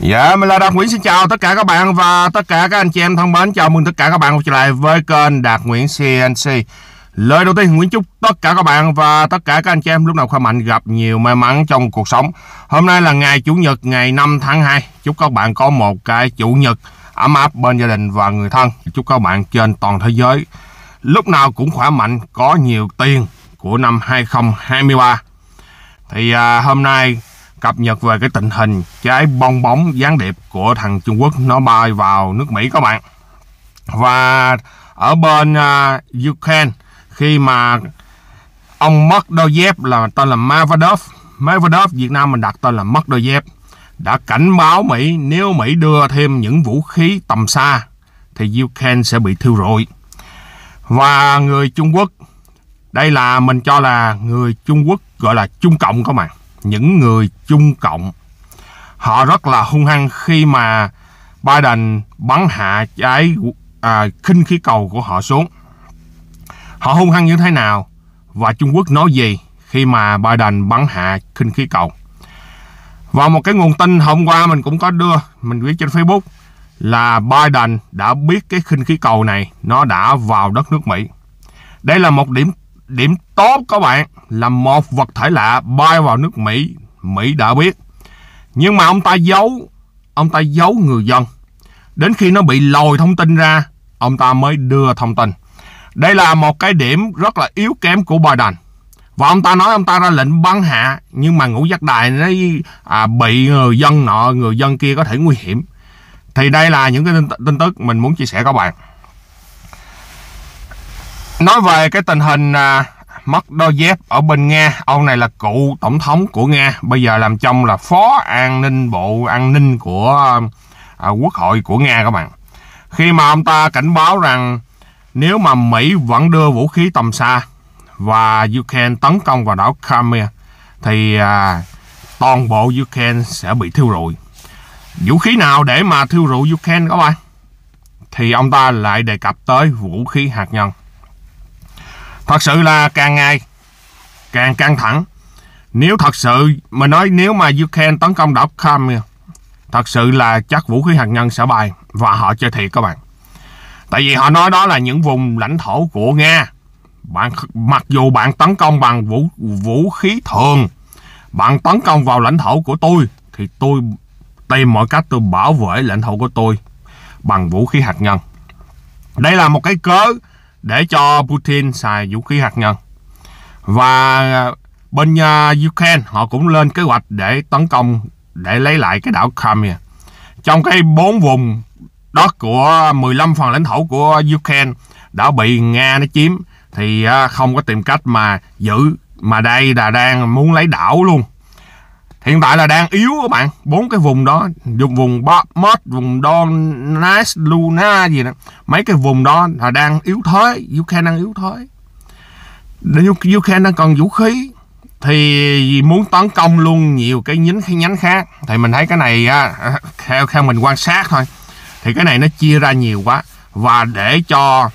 Dạ, mình là Đạt Nguyễn xin chào tất cả các bạn và tất cả các anh chị em thân mến. Chào mừng tất cả các bạn quay trở lại với kênh Đạt Nguyễn CNC. Lời đầu tiên Nguyễn chúc tất cả các bạn và tất cả các anh chị em lúc nào khỏe mạnh gặp nhiều may mắn trong cuộc sống. Hôm nay là ngày Chủ nhật ngày 5 tháng 2. Chúc các bạn có một cái Chủ nhật ấm áp bên gia đình và người thân. Chúc các bạn trên toàn thế giới lúc nào cũng khỏe mạnh, có nhiều tiền của năm 2023. Thì à, hôm nay cập nhật về cái tình hình trái bong bóng gián điệp của thằng Trung Quốc nó bay vào nước Mỹ các bạn. Và ở bên uh, Ukraine khi mà ông mất đôi dép là tên là Mavadov, Mavadov Việt Nam mình đặt tên là mất đôi dép đã cảnh báo Mỹ nếu Mỹ đưa thêm những vũ khí tầm xa thì Ukraine sẽ bị thiêu rụi. Và người Trung Quốc đây là mình cho là người Trung Quốc gọi là Trung Cộng các bạn những người chung cộng. Họ rất là hung hăng khi mà Biden bắn hạ trái à, khinh khí cầu của họ xuống. Họ hung hăng như thế nào và Trung Quốc nói gì khi mà Biden bắn hạ khinh khí cầu. Và một cái nguồn tin hôm qua mình cũng có đưa, mình viết trên Facebook là Biden đã biết cái khinh khí cầu này nó đã vào đất nước Mỹ. Đây là một điểm Điểm tốt các bạn là một vật thể lạ bay vào nước Mỹ, Mỹ đã biết. Nhưng mà ông ta giấu, ông ta giấu người dân. Đến khi nó bị lòi thông tin ra, ông ta mới đưa thông tin. Đây là một cái điểm rất là yếu kém của Biden. Và ông ta nói ông ta ra lệnh bắn hạ nhưng mà ngũ giác đài nó à, bị người dân nọ, người dân kia có thể nguy hiểm. Thì đây là những cái tin tức mình muốn chia sẻ các bạn. Nói về cái tình hình à, mất đôi dép ở bên Nga, ông này là cựu tổng thống của Nga, bây giờ làm trong là phó an ninh bộ an ninh của à, quốc hội của Nga các bạn. Khi mà ông ta cảnh báo rằng nếu mà Mỹ vẫn đưa vũ khí tầm xa và Ukraine tấn công vào đảo Crimea thì à, toàn bộ Ukraine sẽ bị thiêu rụi. Vũ khí nào để mà thiêu rụi Ukraine các bạn? Thì ông ta lại đề cập tới vũ khí hạt nhân thật sự là càng ngày càng căng thẳng nếu thật sự mà nói nếu mà Ukraine tấn công đảo Crimea thật sự là chắc vũ khí hạt nhân sẽ bay và họ chơi thiệt các bạn tại vì họ nói đó là những vùng lãnh thổ của Nga bạn mặc dù bạn tấn công bằng vũ vũ khí thường bạn tấn công vào lãnh thổ của tôi thì tôi tìm mọi cách tôi bảo vệ lãnh thổ của tôi bằng vũ khí hạt nhân đây là một cái cớ để cho Putin xài vũ khí hạt nhân. Và à, bên uh, Ukraine họ cũng lên kế hoạch để tấn công để lấy lại cái đảo Crimea. Trong cái bốn vùng đó của 15 phần lãnh thổ của Ukraine đã bị Nga nó chiếm thì uh, không có tìm cách mà giữ mà đây là đang muốn lấy đảo luôn. Hiện tại là đang yếu các bạn bốn cái vùng đó dùng vùng Mod, vùng Donas, Luna gì đó Mấy cái vùng đó là đang yếu thế Ukraine đang yếu thế Ukraine đang còn vũ khí thì muốn tấn công luôn nhiều cái nhánh cái nhánh khác thì mình thấy cái này à, theo theo mình quan sát thôi thì cái này nó chia ra nhiều quá và để cho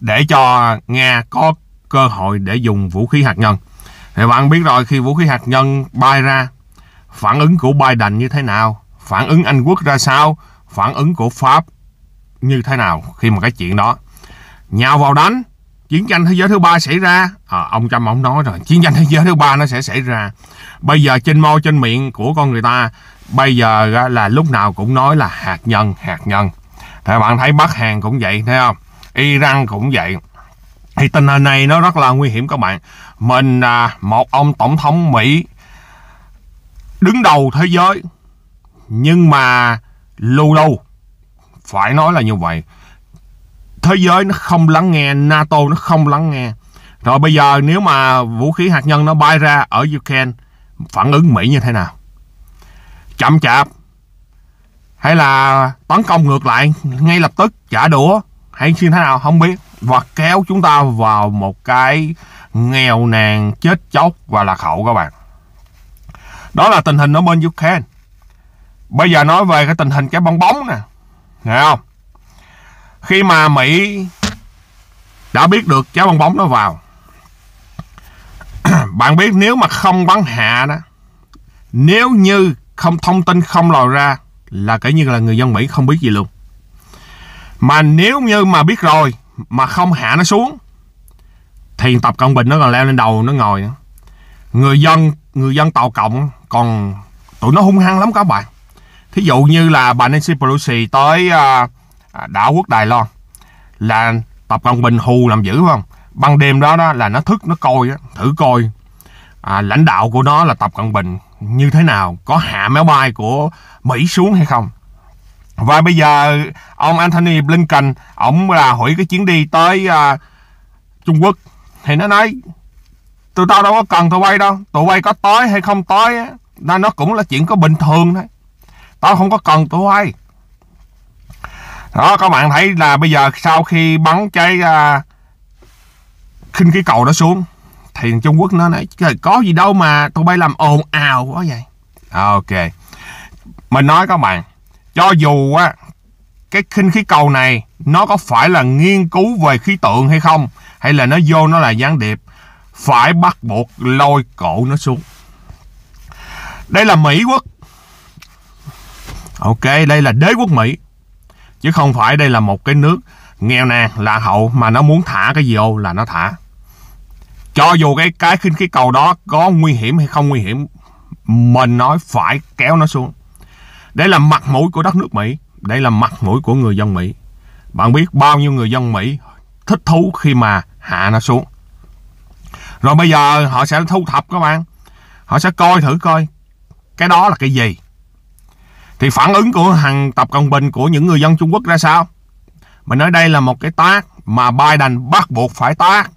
để cho nga có cơ hội để dùng vũ khí hạt nhân thì bạn biết rồi khi vũ khí hạt nhân bay ra, phản ứng của Biden như thế nào, phản ứng Anh Quốc ra sao, phản ứng của Pháp như thế nào khi mà cái chuyện đó. Nhào vào đánh, chiến tranh thế giới thứ ba xảy ra, à, ông Trump ông nói rồi, chiến tranh thế giới thứ ba nó sẽ xảy ra. Bây giờ trên môi trên miệng của con người ta, bây giờ là lúc nào cũng nói là hạt nhân, hạt nhân. Thì bạn thấy Bắc Hàn cũng vậy, thấy không? Iran cũng vậy thì tình hình này nó rất là nguy hiểm các bạn mình à, một ông tổng thống mỹ đứng đầu thế giới nhưng mà lưu đâu phải nói là như vậy thế giới nó không lắng nghe nato nó không lắng nghe rồi bây giờ nếu mà vũ khí hạt nhân nó bay ra ở ukraine phản ứng mỹ như thế nào chậm chạp hay là tấn công ngược lại ngay lập tức trả đũa hay như thế nào không biết và kéo chúng ta vào một cái nghèo nàn chết chóc và lạc hậu các bạn đó là tình hình ở bên Ukraine bây giờ nói về cái tình hình cái bong bóng nè nghe không khi mà Mỹ đã biết được cái bong bóng nó vào bạn biết nếu mà không bắn hạ đó nếu như không thông tin không lòi ra là kể như là người dân Mỹ không biết gì luôn mà nếu như mà biết rồi mà không hạ nó xuống thì tập cận bình nó còn leo lên đầu nó ngồi người dân người dân tàu cộng còn tụi nó hung hăng lắm các bạn thí dụ như là bà Nancy Pelosi tới à, à, đảo quốc Đài Loan là tập cận bình hù làm dữ không ban đêm đó, đó là nó thức nó coi thử coi à, lãnh đạo của nó là tập cận bình như thế nào có hạ máy bay của mỹ xuống hay không và bây giờ ông Anthony Blinken, ông là hủy cái chuyến đi tới à, Trung Quốc. Thì nó nói, tụi tao đâu có cần tụi bay đâu. Tụi bay có tối hay không tối, nó, nó cũng là chuyện có bình thường thôi. Tao không có cần tụi bay. Đó, các bạn thấy là bây giờ sau khi bắn cái à, khinh cái cầu đó xuống, thì Trung Quốc nó nói, trời có gì đâu mà tụi bay làm ồn ào quá vậy. Ok. Mình nói các bạn, cho dù á, cái khinh khí cầu này nó có phải là nghiên cứu về khí tượng hay không hay là nó vô nó là gián điệp phải bắt buộc lôi cổ nó xuống đây là mỹ quốc ok đây là đế quốc mỹ chứ không phải đây là một cái nước nghèo nàn là hậu mà nó muốn thả cái gì vô là nó thả cho dù cái cái khinh khí cầu đó có nguy hiểm hay không nguy hiểm mình nói phải kéo nó xuống đây là mặt mũi của đất nước Mỹ. Đây là mặt mũi của người dân Mỹ. Bạn biết bao nhiêu người dân Mỹ thích thú khi mà hạ nó xuống. Rồi bây giờ họ sẽ thu thập các bạn. Họ sẽ coi thử coi cái đó là cái gì. Thì phản ứng của hàng tập công bình của những người dân Trung Quốc ra sao? Mình nói đây là một cái tác mà Biden bắt buộc phải tác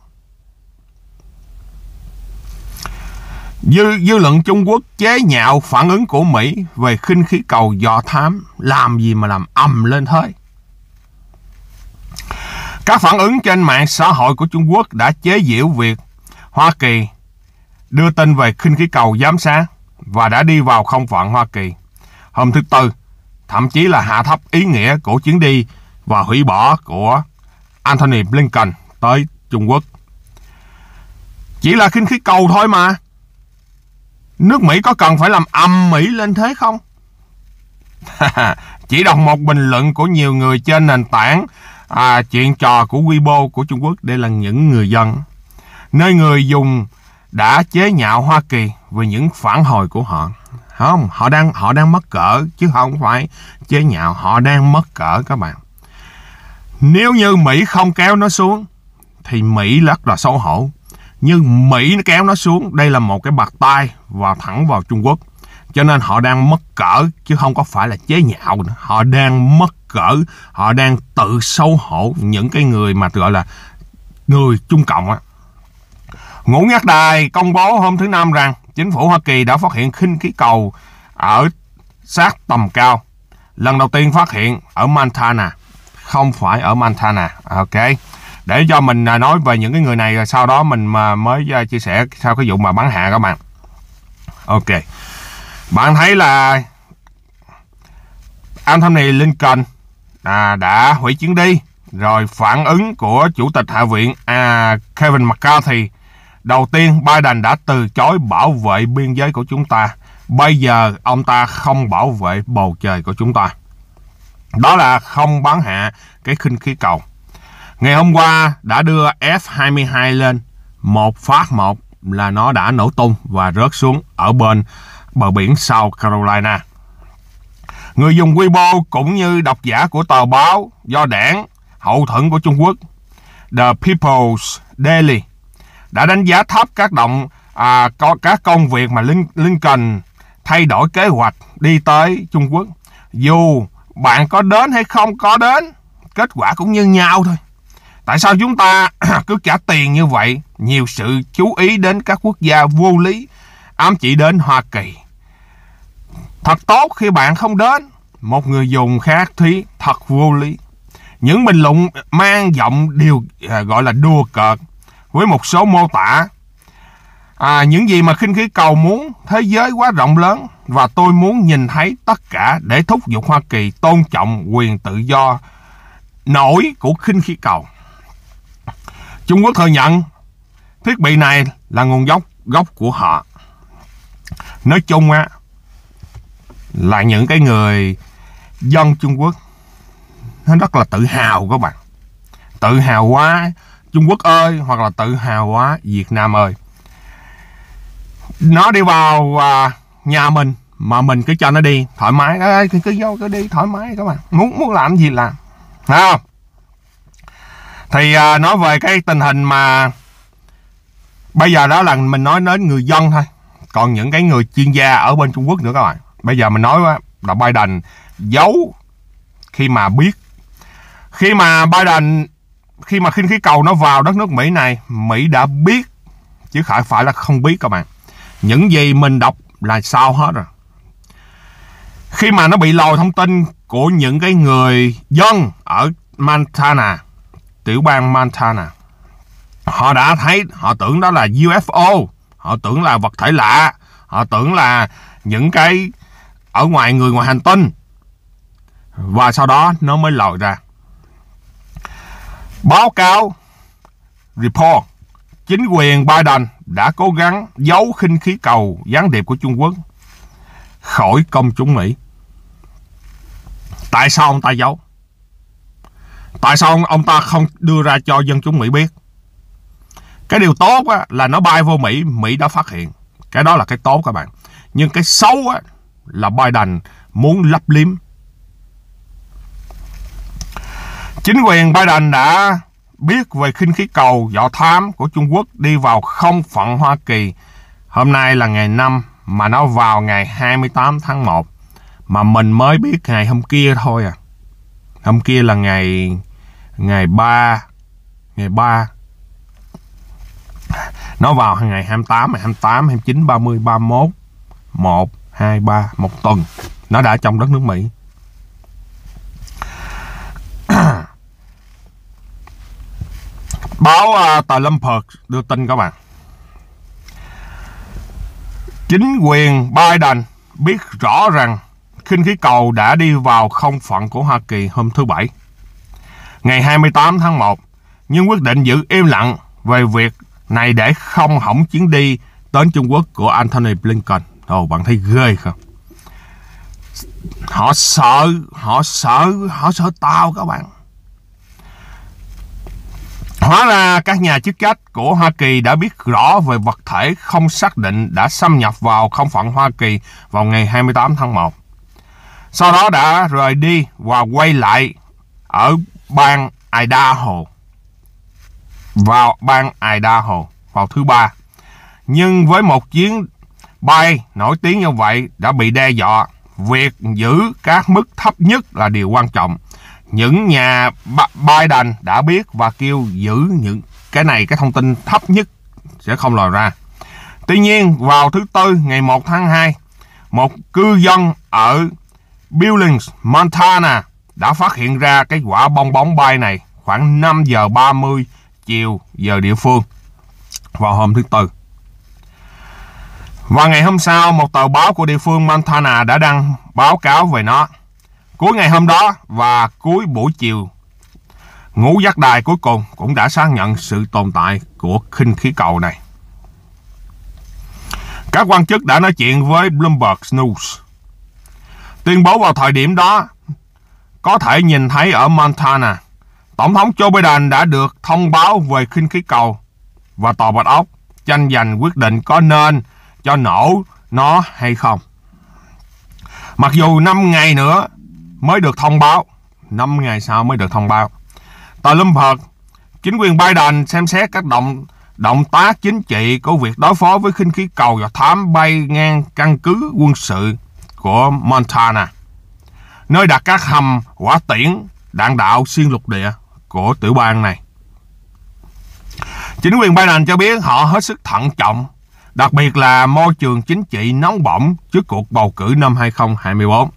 Dư, dư luận Trung Quốc chế nhạo phản ứng của Mỹ về khinh khí cầu dò thám làm gì mà làm ầm lên thế. Các phản ứng trên mạng xã hội của Trung Quốc đã chế giễu việc Hoa Kỳ đưa tin về khinh khí cầu giám sát và đã đi vào không phận Hoa Kỳ. Hôm thứ Tư, thậm chí là hạ thấp ý nghĩa của chuyến đi và hủy bỏ của Anthony Blinken tới Trung Quốc. Chỉ là khinh khí cầu thôi mà nước Mỹ có cần phải làm ầm mỹ lên thế không? Chỉ đọc một bình luận của nhiều người trên nền tảng à, chuyện trò của Weibo của Trung Quốc để là những người dân. Nơi người dùng đã chế nhạo Hoa Kỳ về những phản hồi của họ. Không, họ đang họ đang mất cỡ chứ không phải chế nhạo, họ đang mất cỡ các bạn. Nếu như Mỹ không kéo nó xuống thì Mỹ rất là xấu hổ nhưng Mỹ nó kéo nó xuống đây là một cái bạc tai và thẳng vào Trung Quốc cho nên họ đang mất cỡ chứ không có phải là chế nhạo nữa. họ đang mất cỡ họ đang tự xấu hổ những cái người mà gọi là người Trung Cộng á Ngũ Nhắc Đài công bố hôm thứ Năm rằng chính phủ Hoa Kỳ đã phát hiện khinh khí cầu ở sát tầm cao lần đầu tiên phát hiện ở Montana không phải ở Montana ok để cho mình à, nói về những cái người này rồi à, sau đó mình mà mới à, chia sẻ sau cái vụ mà bán hạ các bạn ok bạn thấy là anh này Lincoln à, đã hủy chuyến đi rồi phản ứng của chủ tịch hạ viện à, Kevin McCarthy đầu tiên Biden đã từ chối bảo vệ biên giới của chúng ta bây giờ ông ta không bảo vệ bầu trời của chúng ta đó là không bán hạ cái khinh khí cầu Ngày hôm qua đã đưa F-22 lên, một phát một là nó đã nổ tung và rớt xuống ở bên bờ biển South Carolina. Người dùng Weibo cũng như độc giả của tờ báo do đảng hậu thuẫn của Trung Quốc The People's Daily đã đánh giá thấp các động à, có các công việc mà Lincoln thay đổi kế hoạch đi tới Trung Quốc. Dù bạn có đến hay không có đến, kết quả cũng như nhau thôi. Tại sao chúng ta cứ trả tiền như vậy, nhiều sự chú ý đến các quốc gia vô lý, ám chỉ đến Hoa Kỳ. Thật tốt khi bạn không đến, một người dùng khác thúy thật vô lý. Những bình luận mang giọng điều à, gọi là đùa cợt với một số mô tả à, những gì mà khinh khí cầu muốn thế giới quá rộng lớn và tôi muốn nhìn thấy tất cả để thúc giục hoa kỳ tôn trọng quyền tự do nổi của khinh khí cầu Trung Quốc thừa nhận thiết bị này là nguồn gốc gốc của họ. Nói chung á là những cái người dân Trung Quốc nó rất là tự hào các bạn. Tự hào quá Trung Quốc ơi hoặc là tự hào quá Việt Nam ơi. Nó đi vào à, nhà mình mà mình cứ cho nó đi thoải mái cứ vô cứ đi thoải mái các bạn. Muốn muốn làm gì làm. Thấy không? thì à, nói về cái tình hình mà bây giờ đó là mình nói đến người dân thôi còn những cái người chuyên gia ở bên Trung Quốc nữa các bạn bây giờ mình nói là Biden giấu khi mà biết khi mà Biden khi mà khinh khí cầu nó vào đất nước Mỹ này Mỹ đã biết chứ không phải là không biết các bạn những gì mình đọc là sao hết rồi khi mà nó bị lòi thông tin của những cái người dân ở Montana tiểu bang Montana. Họ đã thấy, họ tưởng đó là UFO, họ tưởng là vật thể lạ, họ tưởng là những cái ở ngoài người ngoài hành tinh. Và sau đó nó mới lòi ra. Báo cáo report chính quyền Biden đã cố gắng giấu khinh khí cầu gián điệp của Trung Quốc khỏi công chúng Mỹ. Tại sao ông ta giấu? tại sao ông, ta không đưa ra cho dân chúng Mỹ biết cái điều tốt á, là nó bay vô Mỹ Mỹ đã phát hiện cái đó là cái tốt các bạn nhưng cái xấu á, là Biden muốn lấp liếm chính quyền Biden đã biết về khinh khí cầu võ thám của Trung Quốc đi vào không phận Hoa Kỳ hôm nay là ngày 5 mà nó vào ngày 28 tháng 1 mà mình mới biết ngày hôm kia thôi à hôm kia là ngày ngày 3 ngày 3 nó vào ngày 28, ngày 28, 29, 30, 31, 1, 2, 3, một tuần. Nó đã trong đất nước Mỹ. Báo uh, tờ Lampert đưa tin các bạn. Chính quyền Biden biết rõ rằng khinh khí cầu đã đi vào không phận của Hoa Kỳ hôm thứ Bảy. Ngày 28 tháng 1, nhưng quyết định giữ im lặng về việc này để không hỏng chuyến đi đến Trung Quốc của Anthony Blinken. Ồ, bạn thấy ghê không? Họ sợ, họ sợ, họ sợ tao các bạn. Hóa ra các nhà chức trách của Hoa Kỳ đã biết rõ về vật thể không xác định đã xâm nhập vào không phận Hoa Kỳ vào ngày 28 tháng 1. Sau đó đã rời đi và quay lại ở bang Idaho. Vào bang Idaho vào thứ ba. Nhưng với một chuyến bay nổi tiếng như vậy đã bị đe dọa, việc giữ các mức thấp nhất là điều quan trọng. Những nhà Biden đã biết và kêu giữ những cái này cái thông tin thấp nhất sẽ không lòi ra. Tuy nhiên, vào thứ tư ngày 1 tháng 2, một cư dân ở Billings, Montana đã phát hiện ra cái quả bong bóng bay này khoảng 5 giờ 30 chiều giờ địa phương vào hôm thứ Tư. Và ngày hôm sau, một tờ báo của địa phương Montana đã đăng báo cáo về nó. Cuối ngày hôm đó và cuối buổi chiều, ngũ giác đài cuối cùng cũng đã xác nhận sự tồn tại của khinh khí cầu này. Các quan chức đã nói chuyện với Bloomberg News tuyên bố vào thời điểm đó có thể nhìn thấy ở Montana. Tổng thống Joe Biden đã được thông báo về khinh khí cầu và tòa bạch ốc tranh giành quyết định có nên cho nổ nó hay không. Mặc dù 5 ngày nữa mới được thông báo, 5 ngày sau mới được thông báo. Tờ Bloomberg, chính quyền Biden xem xét các động động tác chính trị của việc đối phó với khinh khí cầu và thám bay ngang căn cứ quân sự của Montana, nơi đặt các hầm quả tiễn đạn đạo xuyên lục địa của tiểu bang này. Chính quyền Biden cho biết họ hết sức thận trọng, đặc biệt là môi trường chính trị nóng bỏng trước cuộc bầu cử năm 2024.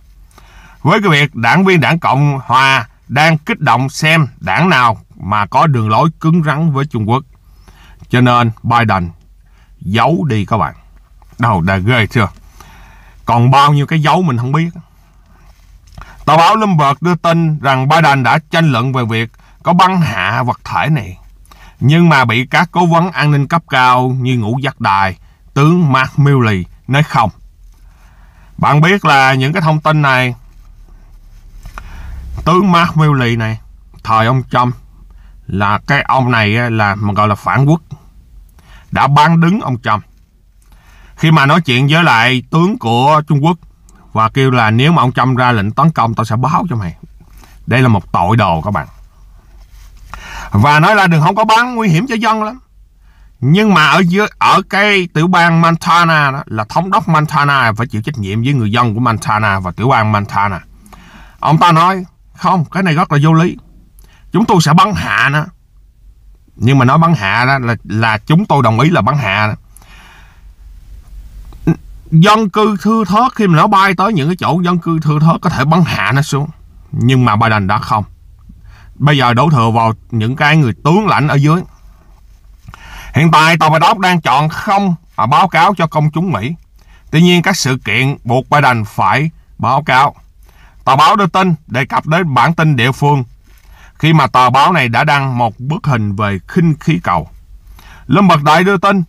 Với cái việc đảng viên đảng Cộng Hòa đang kích động xem đảng nào mà có đường lối cứng rắn với Trung Quốc. Cho nên Biden giấu đi các bạn. Đâu đã ghê chưa? Còn bao nhiêu cái dấu mình không biết. Tờ báo Bloomberg đưa tin rằng Biden đã tranh luận về việc có băng hạ vật thể này. Nhưng mà bị các cố vấn an ninh cấp cao như Ngũ Giác Đài, tướng Mark Milley nói không. Bạn biết là những cái thông tin này, tướng Mark Milley này, thời ông Trump, là cái ông này là mà gọi là phản quốc, đã ban đứng ông Trump khi mà nói chuyện với lại tướng của Trung Quốc và kêu là nếu mà ông Trump ra lệnh tấn công tao sẽ báo cho mày. Đây là một tội đồ các bạn. Và nói là đừng không có bắn nguy hiểm cho dân lắm. Nhưng mà ở dưới ở cái tiểu bang Montana đó là thống đốc Montana phải chịu trách nhiệm với người dân của Montana và tiểu bang Montana. Ông ta nói không, cái này rất là vô lý. Chúng tôi sẽ bắn hạ nó. Nhưng mà nói bắn hạ đó là là chúng tôi đồng ý là bắn hạ đó dân cư thưa thớt khi mà nó bay tới những cái chỗ dân cư thưa thớt có thể bắn hạ nó xuống nhưng mà Biden đã không bây giờ đổ thừa vào những cái người tướng lãnh ở dưới hiện tại tòa Bạch Ốc đang chọn không à, báo cáo cho công chúng Mỹ tuy nhiên các sự kiện buộc Biden phải báo cáo tờ báo đưa tin đề cập đến bản tin địa phương khi mà tờ báo này đã đăng một bức hình về khinh khí cầu Lâm Bật Đại đưa tin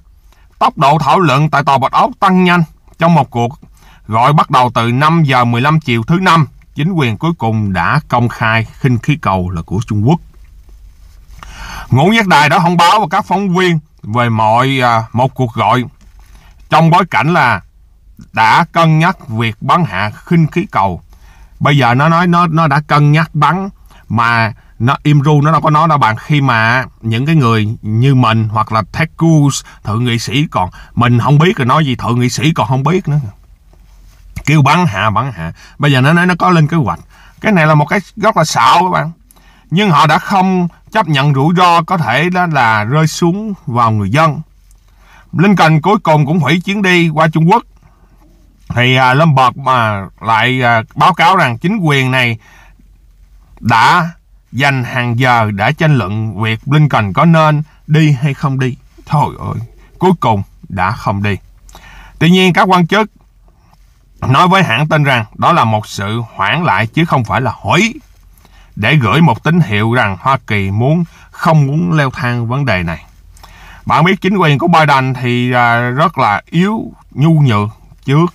tốc độ thảo luận tại tòa Bạch Ốc tăng nhanh trong một cuộc gọi bắt đầu từ 5 giờ 15 chiều thứ năm, chính quyền cuối cùng đã công khai khinh khí cầu là của Trung Quốc. Ngũ Giác Đài đã thông báo với các phóng viên về mọi à, một cuộc gọi trong bối cảnh là đã cân nhắc việc bắn hạ khinh khí cầu. Bây giờ nó nói nó nó đã cân nhắc bắn mà nó imru nó đâu có nói đâu bạn khi mà những cái người như mình hoặc là tech gurus thượng nghị sĩ còn mình không biết rồi nói gì thượng nghị sĩ còn không biết nữa kêu bắn hạ bắn hạ bây giờ nó nói nó có lên kế hoạch cái này là một cái rất là xạo các bạn nhưng họ đã không chấp nhận rủi ro có thể đó là rơi xuống vào người dân Lincoln cuối cùng cũng hủy chuyến đi qua Trung Quốc thì à, lâm Lombard mà lại à, báo cáo rằng chính quyền này đã dành hàng giờ đã tranh luận việc Blinken có nên đi hay không đi. Thôi ơi, cuối cùng đã không đi. Tuy nhiên các quan chức nói với hãng tin rằng đó là một sự hoãn lại chứ không phải là hủy để gửi một tín hiệu rằng Hoa Kỳ muốn không muốn leo thang vấn đề này. Bạn biết chính quyền của Biden thì à, rất là yếu nhu nhược trước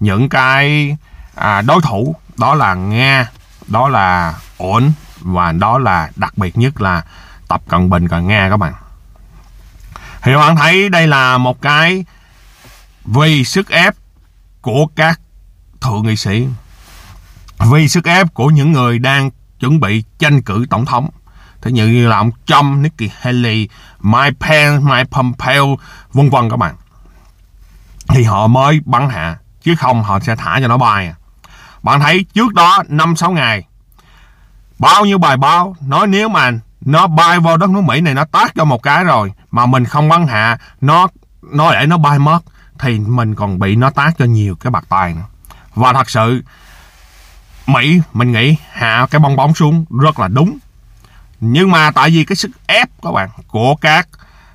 những cái à, đối thủ đó là Nga, đó là ổn và đó là đặc biệt nhất là tập cận bình cận nga các bạn thì các bạn thấy đây là một cái vì sức ép của các thượng nghị sĩ vì sức ép của những người đang chuẩn bị tranh cử tổng thống thế như là ông Trump, Nikki Haley, Mike Pence, Mike Pompeo, vân vân các bạn thì họ mới bắn hạ chứ không họ sẽ thả cho nó bay à. bạn thấy trước đó 5-6 ngày Bao nhiêu bài báo nói nếu mà nó bay vào đất nước Mỹ này nó tát cho một cái rồi mà mình không bắn hạ nó nó để nó bay mất thì mình còn bị nó tát cho nhiều cái bạc tài nữa. Và thật sự Mỹ mình nghĩ hạ cái bong bóng xuống rất là đúng. Nhưng mà tại vì cái sức ép các bạn của các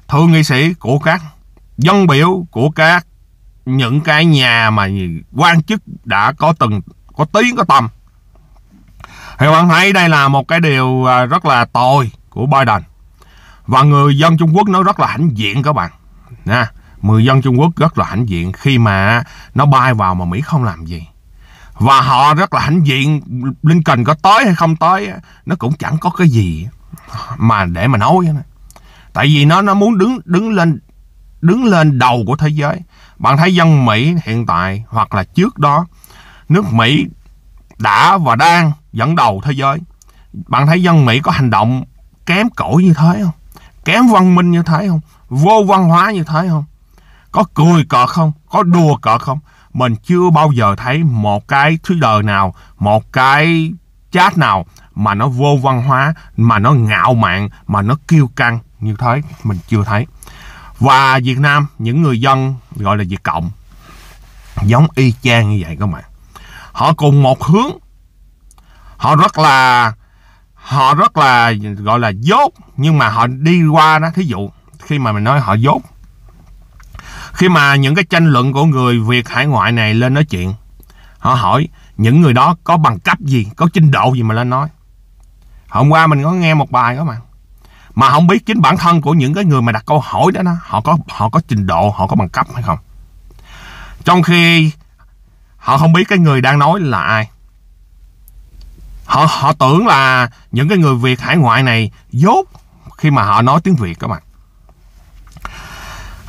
thượng nghị sĩ, của các dân biểu, của các những cái nhà mà quan chức đã có từng có tiếng có tầm thì bạn thấy đây là một cái điều à, rất là tồi của Biden. Và người dân Trung Quốc nó rất là hãnh diện các bạn. Nha. Người dân Trung Quốc rất là hãnh diện khi mà nó bay vào mà Mỹ không làm gì. Và họ rất là hãnh diện Lincoln có tới hay không tới nó cũng chẳng có cái gì mà để mà nói. Tại vì nó nó muốn đứng đứng lên đứng lên đầu của thế giới. Bạn thấy dân Mỹ hiện tại hoặc là trước đó nước Mỹ đã và đang dẫn đầu thế giới bạn thấy dân mỹ có hành động kém cỏi như thế không kém văn minh như thế không vô văn hóa như thế không có cười cợt không có đùa cợt không mình chưa bao giờ thấy một cái thứ đời nào một cái chat nào mà nó vô văn hóa mà nó ngạo mạn mà nó kiêu căng như thế mình chưa thấy và Việt Nam những người dân gọi là Việt Cộng giống y chang như vậy các bạn họ cùng một hướng họ rất là họ rất là gọi là dốt nhưng mà họ đi qua đó thí dụ khi mà mình nói họ dốt khi mà những cái tranh luận của người Việt hải ngoại này lên nói chuyện họ hỏi những người đó có bằng cấp gì có trình độ gì mà lên nói hôm qua mình có nghe một bài đó mà mà không biết chính bản thân của những cái người mà đặt câu hỏi đó, đó họ có họ có trình độ họ có bằng cấp hay không trong khi họ không biết cái người đang nói là ai họ họ tưởng là những cái người Việt hải ngoại này dốt khi mà họ nói tiếng Việt các bạn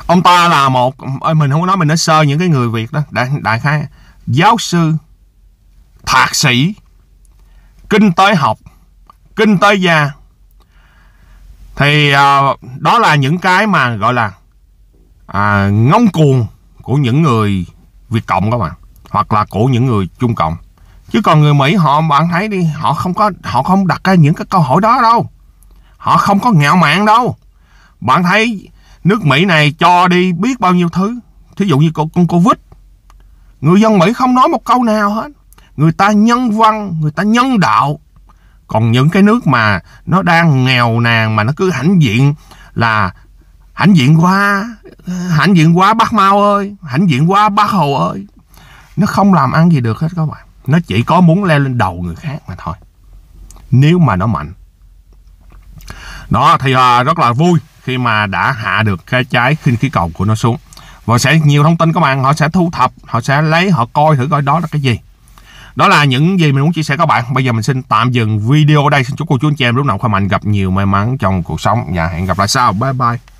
ông ta là một mình không nói mình nói sơ những cái người Việt đó đại đại khái giáo sư thạc sĩ kinh tế học kinh tế gia thì uh, đó là những cái mà gọi là uh, ngông cuồng của những người Việt cộng các bạn hoặc là của những người Trung cộng chứ còn người Mỹ họ bạn thấy đi họ không có họ không đặt ra những cái câu hỏi đó đâu họ không có ngạo mạn đâu bạn thấy nước Mỹ này cho đi biết bao nhiêu thứ thí dụ như con Covid người dân Mỹ không nói một câu nào hết người ta nhân văn người ta nhân đạo còn những cái nước mà nó đang nghèo nàn mà nó cứ hãnh diện là hãnh diện quá hãnh diện quá bác mau ơi hãnh diện quá bác Hồ ơi nó không làm ăn gì được hết các bạn nó chỉ có muốn leo lên đầu người khác mà thôi. Nếu mà nó mạnh. Đó thì uh, rất là vui khi mà đã hạ được cái trái khinh khí cầu của nó xuống. Và sẽ nhiều thông tin các bạn, họ sẽ thu thập, họ sẽ lấy, họ coi thử coi đó là cái gì. Đó là những gì mình muốn chia sẻ các bạn. Bây giờ mình xin tạm dừng video ở đây. Xin chúc cô chú anh chị em lúc nào khỏe mạnh, gặp nhiều may mắn trong cuộc sống. Và hẹn gặp lại sau. Bye bye.